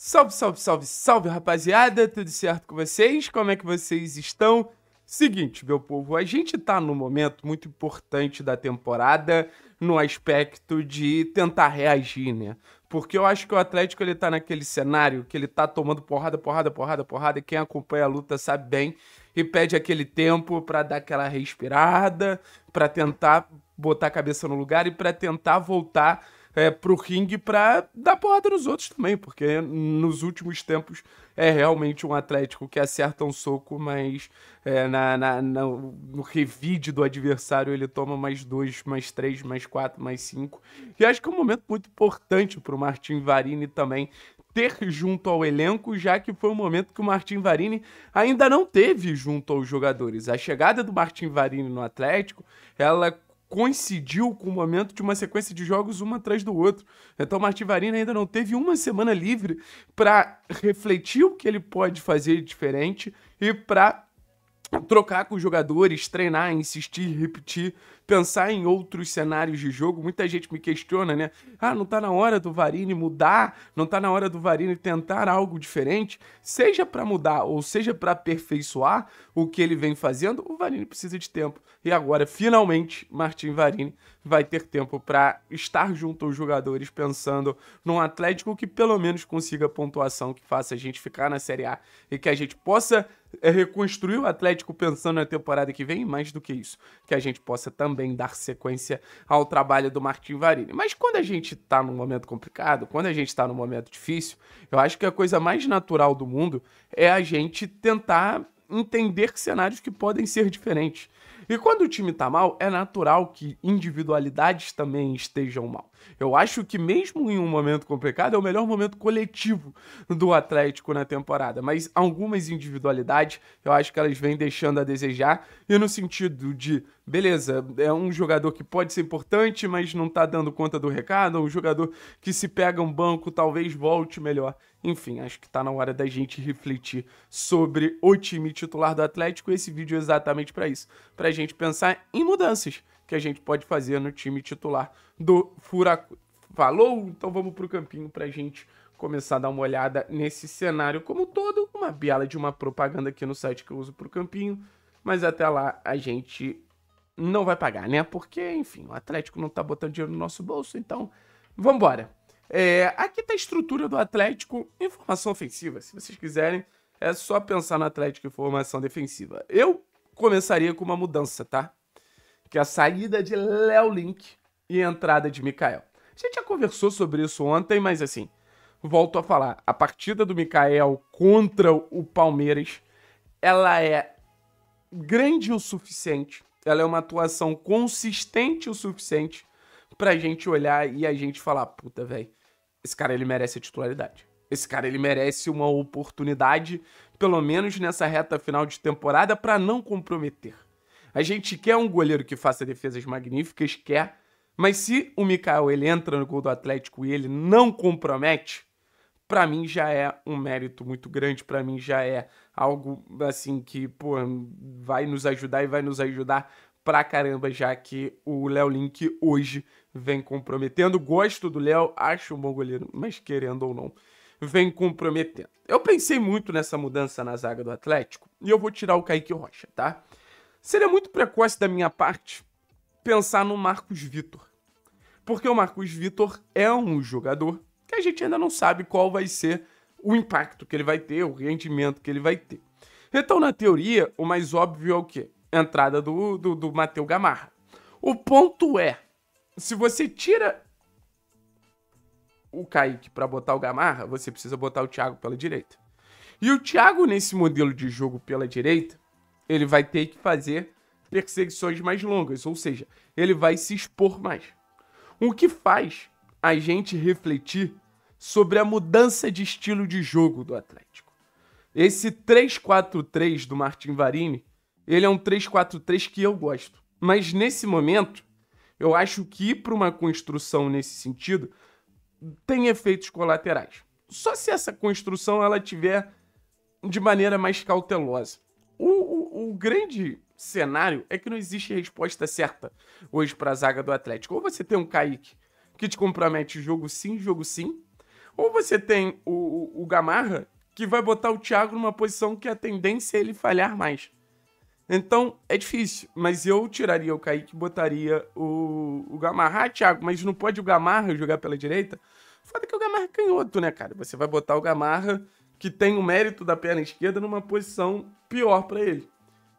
Salve, salve, salve, salve, rapaziada! Tudo certo com vocês? Como é que vocês estão? Seguinte, meu povo, a gente tá num momento muito importante da temporada no aspecto de tentar reagir, né? Porque eu acho que o Atlético ele tá naquele cenário que ele tá tomando porrada, porrada, porrada, porrada. e Quem acompanha a luta sabe bem e pede aquele tempo para dar aquela respirada, para tentar botar a cabeça no lugar e para tentar voltar é, pro ringue pra dar porrada nos outros também, porque nos últimos tempos é realmente um Atlético que acerta um soco, mas é, na, na, na, no revide do adversário ele toma mais dois, mais três, mais quatro, mais cinco. E acho que é um momento muito importante pro Martin Varini também ter junto ao elenco, já que foi um momento que o Martin Varini ainda não teve junto aos jogadores. A chegada do Martin Varini no Atlético, ela coincidiu com o momento de uma sequência de jogos uma atrás do outro. Então, Martivarina ainda não teve uma semana livre para refletir o que ele pode fazer diferente e para trocar com os jogadores, treinar, insistir, repetir pensar em outros cenários de jogo. Muita gente me questiona, né? Ah, não tá na hora do Varini mudar, não tá na hora do Varini tentar algo diferente, seja para mudar ou seja para aperfeiçoar o que ele vem fazendo. O Varini precisa de tempo. E agora, finalmente, Martin Varini vai ter tempo para estar junto aos jogadores pensando num Atlético que pelo menos consiga a pontuação que faça a gente ficar na Série A e que a gente possa é, reconstruir o Atlético pensando na temporada que vem, mais do que isso, que a gente possa também também dar sequência ao trabalho do Martin Varini. Mas quando a gente está num momento complicado, quando a gente está num momento difícil, eu acho que a coisa mais natural do mundo é a gente tentar entender cenários que podem ser diferentes. E quando o time tá mal, é natural que individualidades também estejam mal. Eu acho que mesmo em um momento complicado, é o melhor momento coletivo do Atlético na temporada, mas algumas individualidades, eu acho que elas vêm deixando a desejar, e no sentido de, beleza, é um jogador que pode ser importante, mas não tá dando conta do recado, ou um jogador que se pega um banco, talvez volte melhor. Enfim, acho que tá na hora da gente refletir sobre o time titular do Atlético, esse vídeo é exatamente para isso, pra gente pensar em mudanças que a gente pode fazer no time titular do Furacão. Falou? Então vamos para o campinho para a gente começar a dar uma olhada nesse cenário como todo. Uma biela de uma propaganda aqui no site que eu uso para o campinho. Mas até lá a gente não vai pagar, né? Porque, enfim, o Atlético não tá botando dinheiro no nosso bolso, então vambora. É, aqui tá a estrutura do Atlético em formação ofensiva. Se vocês quiserem, é só pensar no Atlético em formação defensiva. Eu começaria com uma mudança, tá? Que é a saída de Léo Link e a entrada de Mikael. A gente já conversou sobre isso ontem, mas assim, volto a falar. A partida do Mikael contra o Palmeiras, ela é grande o suficiente. Ela é uma atuação consistente o suficiente pra gente olhar e a gente falar, puta, velho, esse cara ele merece a titularidade. Esse cara ele merece uma oportunidade pelo menos nessa reta final de temporada, para não comprometer. A gente quer um goleiro que faça defesas magníficas, quer, mas se o Mikael ele entra no gol do Atlético e ele não compromete, para mim já é um mérito muito grande, para mim já é algo assim que, pô, vai nos ajudar e vai nos ajudar pra caramba, já que o Léo Link hoje vem comprometendo. Gosto do Léo, acho um bom goleiro, mas querendo ou não, vem comprometendo. Eu pensei muito nessa mudança na zaga do Atlético e eu vou tirar o Kaique Rocha, tá? Seria muito precoce da minha parte pensar no Marcos Vitor. Porque o Marcos Vitor é um jogador que a gente ainda não sabe qual vai ser o impacto que ele vai ter, o rendimento que ele vai ter. Então, na teoria, o mais óbvio é o quê? entrada do, do, do Mateu Gamarra. O ponto é, se você tira o Kaique para botar o Gamarra, você precisa botar o Thiago pela direita. E o Thiago, nesse modelo de jogo pela direita, ele vai ter que fazer perseguições mais longas, ou seja, ele vai se expor mais. O que faz a gente refletir sobre a mudança de estilo de jogo do Atlético. Esse 3-4-3 do Martin Varini, ele é um 3-4-3 que eu gosto. Mas nesse momento, eu acho que ir para uma construção nesse sentido tem efeitos colaterais. Só se essa construção ela tiver de maneira mais cautelosa. O, o, o grande cenário é que não existe resposta certa hoje para a zaga do Atlético. Ou você tem um Kaique que te compromete jogo sim, jogo sim, ou você tem o, o, o Gamarra que vai botar o Thiago numa posição que a tendência é ele falhar mais. Então, é difícil. Mas eu tiraria o Kaique e botaria o, o Gamarra. Ah, Thiago, mas não pode o Gamarra jogar pela direita? Foda que o Gamarra é canhoto, né, cara? Você vai botar o Gamarra, que tem o mérito da perna esquerda, numa posição pior para ele.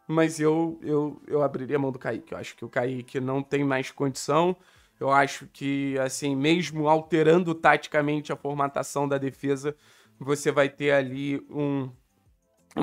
Mas eu, eu, eu abriria a mão do Kaique. Eu acho que o Kaique não tem mais condição. Eu acho que, assim, mesmo alterando taticamente a formatação da defesa, você vai ter ali um.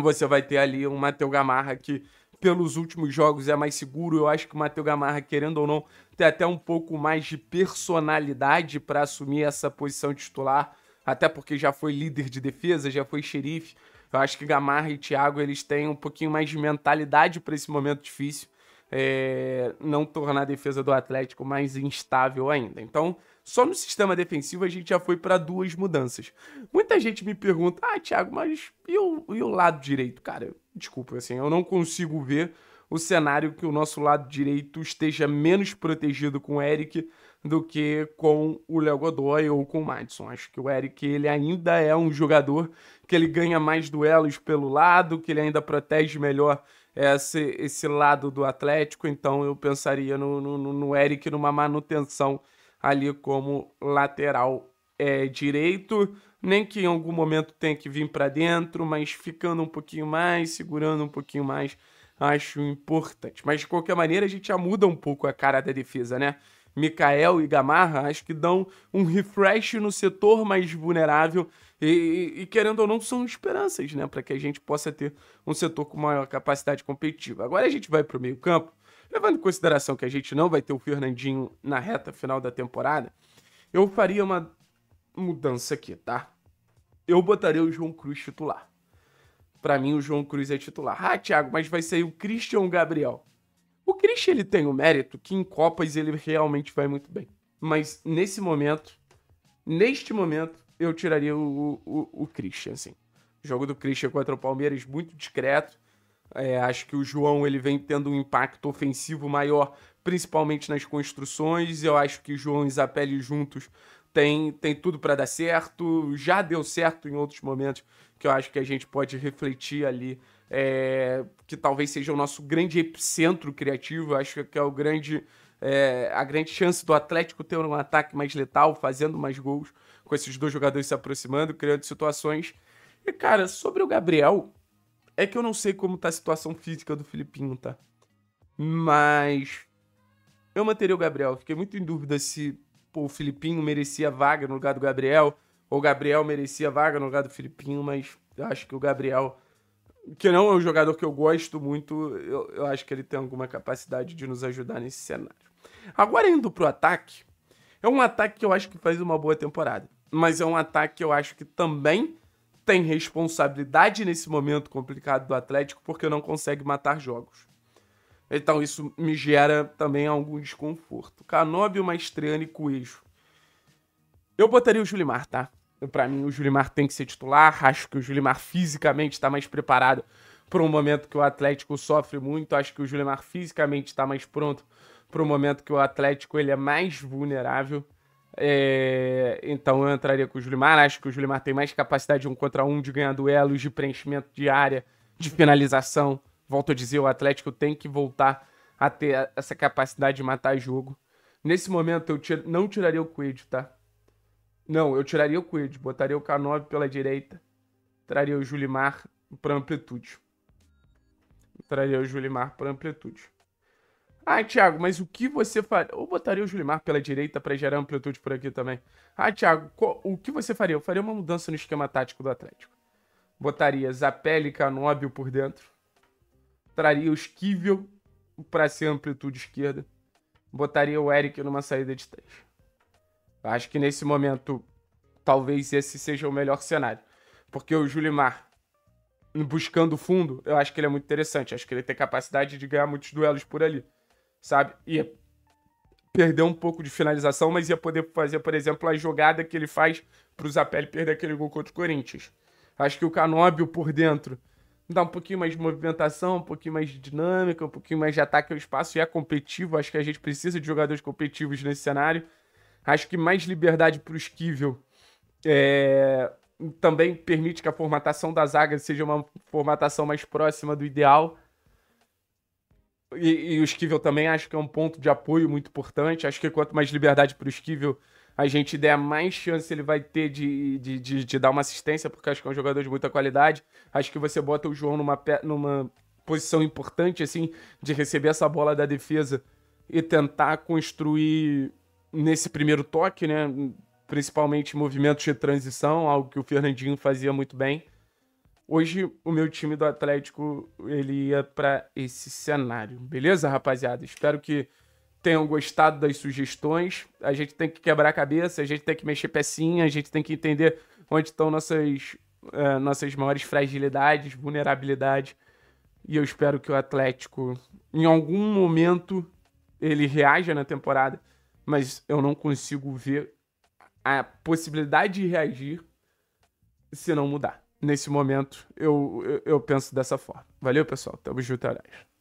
Você vai ter ali um Mateu Gamarra que pelos últimos jogos é mais seguro. Eu acho que o Matheus Gamarra, querendo ou não, tem até um pouco mais de personalidade para assumir essa posição titular, até porque já foi líder de defesa, já foi xerife. Eu acho que Gamarra e Thiago eles têm um pouquinho mais de mentalidade para esse momento difícil é, não tornar a defesa do Atlético mais instável ainda. Então, só no sistema defensivo a gente já foi para duas mudanças. Muita gente me pergunta, ah, Thiago, mas e o, e o lado direito? Cara, desculpa, assim, eu não consigo ver o cenário que o nosso lado direito esteja menos protegido com o Eric do que com o Léo Godoy ou com o Madison. Acho que o Eric ele ainda é um jogador que ele ganha mais duelos pelo lado, que ele ainda protege melhor é esse, esse lado do Atlético, então eu pensaria no, no, no Eric numa manutenção ali como lateral é, direito. Nem que em algum momento tenha que vir para dentro, mas ficando um pouquinho mais, segurando um pouquinho mais, acho importante. Mas de qualquer maneira, a gente já muda um pouco a cara da defesa, né? Mikael e Gamarra acho que dão um refresh no setor mais vulnerável e, e, querendo ou não, são esperanças, né? Para que a gente possa ter um setor com maior capacidade competitiva. Agora a gente vai para o meio-campo, levando em consideração que a gente não vai ter o Fernandinho na reta final da temporada, eu faria uma mudança aqui, tá? Eu botaria o João Cruz titular. Para mim, o João Cruz é titular. Ah, Thiago, mas vai sair o Christian Gabriel. O Christian ele tem o mérito que em Copas ele realmente vai muito bem. Mas nesse momento, neste momento, eu tiraria o, o, o Christian, assim. O jogo do Christian contra o Palmeiras muito discreto. É, acho que o João ele vem tendo um impacto ofensivo maior, principalmente nas construções. Eu acho que João e Zapelli juntos tem, tem tudo para dar certo. Já deu certo em outros momentos que eu acho que a gente pode refletir ali, é, que talvez seja o nosso grande epicentro criativo. acho que é o grande é, a grande chance do Atlético ter um ataque mais letal, fazendo mais gols, com esses dois jogadores se aproximando, criando situações. E, cara, sobre o Gabriel, é que eu não sei como tá a situação física do Filipinho, tá? Mas eu manteria o Gabriel. Fiquei muito em dúvida se pô, o Filipinho merecia vaga no lugar do Gabriel, ou o Gabriel merecia vaga no lugar do Filipinho, mas eu acho que o Gabriel, que não é um jogador que eu gosto muito, eu, eu acho que ele tem alguma capacidade de nos ajudar nesse cenário. Agora indo pro ataque, é um ataque que eu acho que faz uma boa temporada, mas é um ataque que eu acho que também tem responsabilidade nesse momento complicado do Atlético porque não consegue matar jogos. Então isso me gera também algum desconforto. Canóbio, Maestriano e Coelho. Eu botaria o Julimar, tá? Para mim, o Julimar tem que ser titular. Acho que o Julimar fisicamente está mais preparado para um momento que o Atlético sofre muito. Acho que o Julimar fisicamente está mais pronto para o momento que o Atlético ele é mais vulnerável. É, então eu entraria com o Julimar. Acho que o Julimar tem mais capacidade de um contra um, de ganhar duelos, de preenchimento de área, de finalização. Volto a dizer, o Atlético tem que voltar a ter essa capacidade de matar jogo. Nesse momento eu não tiraria o Coelho, tá? Não, eu tiraria o Coelho, botaria o K9 pela direita, traria o Julimar para amplitude. Traria o Julimar para amplitude. Ah, Thiago, mas o que você faria? Eu botaria o Julimar pela direita para gerar amplitude por aqui também. Ah, Thiago, o que você faria? Eu faria uma mudança no esquema tático do Atlético. Botaria Zapelli e Canóbio por dentro. Traria o Esquivel para ser amplitude esquerda. Botaria o Eric numa saída de três. Acho que nesse momento, talvez esse seja o melhor cenário. Porque o Julimar buscando fundo, eu acho que ele é muito interessante. Acho que ele tem capacidade de ganhar muitos duelos por ali sabe? Ia perder um pouco de finalização, mas ia poder fazer, por exemplo, a jogada que ele faz pro Zapelli perder aquele gol contra o Corinthians. Acho que o Canóbio por dentro dá um pouquinho mais de movimentação, um pouquinho mais de dinâmica, um pouquinho mais de ataque ao espaço e é competitivo. Acho que a gente precisa de jogadores competitivos nesse cenário. Acho que mais liberdade para o Esquivel é... também permite que a formatação da zaga seja uma formatação mais próxima do ideal e, e o Esquivel também acho que é um ponto de apoio muito importante. Acho que quanto mais liberdade para o Esquivel a gente der, mais chance ele vai ter de, de, de, de, dar uma assistência, porque acho que é um jogador de muita qualidade. Acho que você bota o João numa, numa posição importante, assim, de receber essa bola da defesa e tentar construir nesse primeiro toque, né? Principalmente movimentos de transição, algo que o Fernandinho fazia muito bem. Hoje o meu time do Atlético ele ia para esse cenário. Beleza, rapaziada? Espero que tenham gostado das sugestões. A gente tem que quebrar a cabeça, a gente tem que mexer pecinha, a gente tem que entender onde estão nossas, é, nossas maiores fragilidades, vulnerabilidades. E eu espero que o Atlético, em algum momento, ele reaja na temporada, mas eu não consigo ver a possibilidade de reagir se não mudar nesse momento eu, eu, eu penso dessa forma. Valeu, pessoal. Tamo junto, Arás. É